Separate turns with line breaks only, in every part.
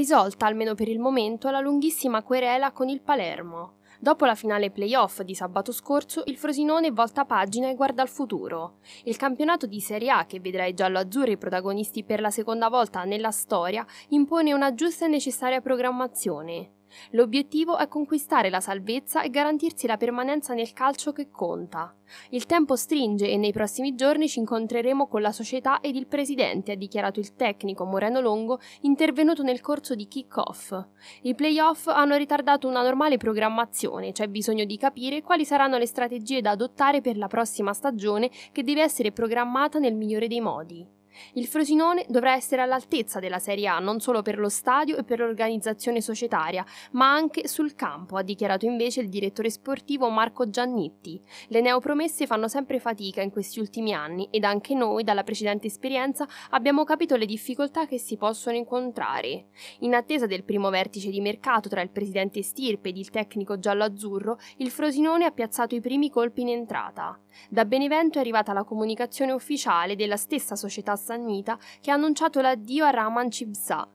risolta almeno per il momento la lunghissima querela con il Palermo. Dopo la finale playoff di sabato scorso, il Frosinone volta pagina e guarda al futuro. Il campionato di Serie A, che vedrà i giallo-azzurri protagonisti per la seconda volta nella storia, impone una giusta e necessaria programmazione. L'obiettivo è conquistare la salvezza e garantirsi la permanenza nel calcio che conta. Il tempo stringe e nei prossimi giorni ci incontreremo con la società ed il presidente, ha dichiarato il tecnico Moreno Longo, intervenuto nel corso di kick-off. I playoff hanno ritardato una normale programmazione, c'è bisogno di capire quali saranno le strategie da adottare per la prossima stagione che deve essere programmata nel migliore dei modi. Il Frosinone dovrà essere all'altezza della Serie A non solo per lo stadio e per l'organizzazione societaria, ma anche sul campo, ha dichiarato invece il direttore sportivo Marco Giannitti. Le neopromesse fanno sempre fatica in questi ultimi anni ed anche noi, dalla precedente esperienza, abbiamo capito le difficoltà che si possono incontrare. In attesa del primo vertice di mercato tra il presidente Stirpe ed il tecnico giallo-azzurro, il Frosinone ha piazzato i primi colpi in entrata. Da Benevento è arrivata la comunicazione ufficiale della stessa società sassannita che ha annunciato l'addio a Raman Cibsa.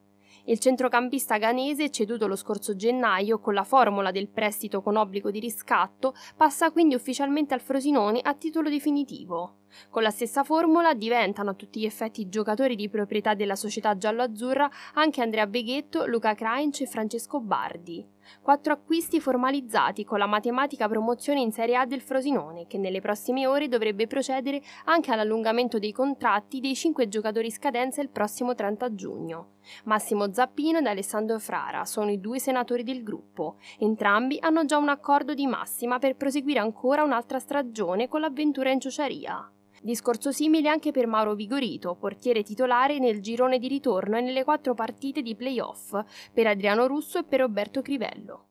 Il centrocampista ghanese, ceduto lo scorso gennaio con la formula del prestito con obbligo di riscatto, passa quindi ufficialmente al Frosinone a titolo definitivo. Con la stessa formula diventano a tutti gli effetti giocatori di proprietà della società giallo-azzurra anche Andrea Beghetto, Luca Krainc e Francesco Bardi. Quattro acquisti formalizzati con la matematica promozione in Serie A del Frosinone, che nelle prossime ore dovrebbe procedere anche all'allungamento dei contratti dei cinque giocatori scadenza il prossimo 30 giugno. Massimo Zappino ed Alessandro Frara sono i due senatori del gruppo. Entrambi hanno già un accordo di massima per proseguire ancora un'altra stagione con l'avventura in Ciociaria. Discorso simile anche per Mauro Vigorito, portiere titolare nel girone di ritorno e nelle quattro partite di playoff, per Adriano Russo e per Roberto Crivello.